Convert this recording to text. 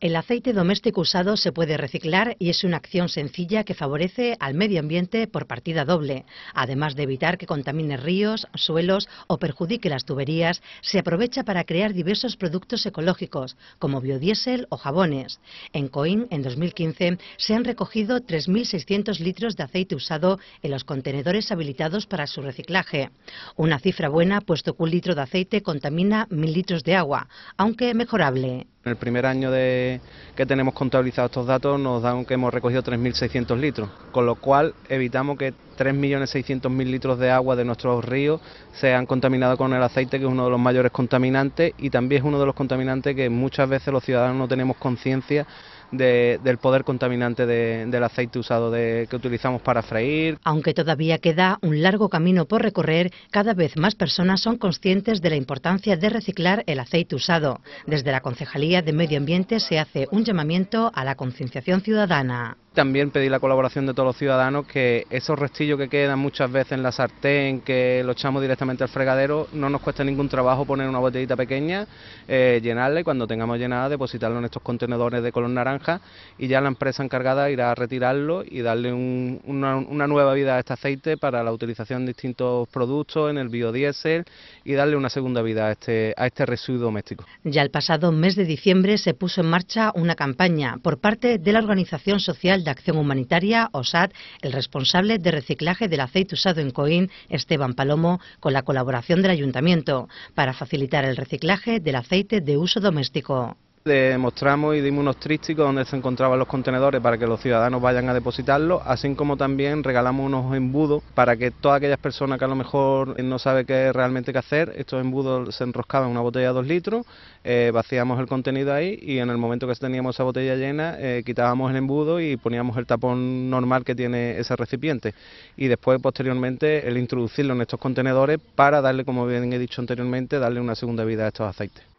El aceite doméstico usado se puede reciclar y es una acción sencilla que favorece al medio ambiente por partida doble. Además de evitar que contamine ríos, suelos o perjudique las tuberías, se aprovecha para crear diversos productos ecológicos, como biodiesel o jabones. En Coín, en 2015, se han recogido 3.600 litros de aceite usado en los contenedores habilitados para su reciclaje. Una cifra buena, puesto que un litro de aceite contamina mil litros de agua, aunque mejorable. En el primer año de, que tenemos contabilizados estos datos nos dan que hemos recogido 3.600 litros, con lo cual evitamos que 3.600.000 litros de agua de nuestros ríos se han contaminado con el aceite, que es uno de los mayores contaminantes y también es uno de los contaminantes que muchas veces los ciudadanos no tenemos conciencia del poder contaminante del aceite usado que utilizamos para freír. Aunque todavía queda un largo camino por recorrer, cada vez más personas son conscientes de la importancia de reciclar el aceite usado. Desde la Concejalía de Medio Ambiente se hace un llamamiento a la concienciación ciudadana también pedir la colaboración de todos los ciudadanos que esos restillos que quedan muchas veces en la sartén, que los echamos directamente al fregadero, no nos cuesta ningún trabajo poner una botellita pequeña, eh, ...llenarle, cuando tengamos llenada depositarlo en estos contenedores de color naranja y ya la empresa encargada irá a retirarlo y darle una, nueva vida a este aceite para la utilización de distintos productos en el biodiesel y darle una segunda vida a este, a este residuo doméstico. Ya el pasado mes de diciembre se puso en marcha una campaña por parte de la Organización Social de Acción Humanitaria, OSAD, el responsable de reciclaje del aceite usado en Coín, Esteban Palomo, con la colaboración del Ayuntamiento, para facilitar el reciclaje del aceite de uso doméstico. ...demostramos mostramos y dimos unos trísticos donde se encontraban los contenedores para que los ciudadanos vayan a depositarlos, así como también regalamos unos embudos para que todas aquellas personas que a lo mejor no sabe qué realmente qué hacer, estos embudos se enroscaban en una botella de dos litros, eh, vacíamos el contenido ahí y en el momento que teníamos esa botella llena eh, quitábamos el embudo y poníamos el tapón normal que tiene ese recipiente y después posteriormente el introducirlo en estos contenedores para darle, como bien he dicho anteriormente, darle una segunda vida a estos aceites.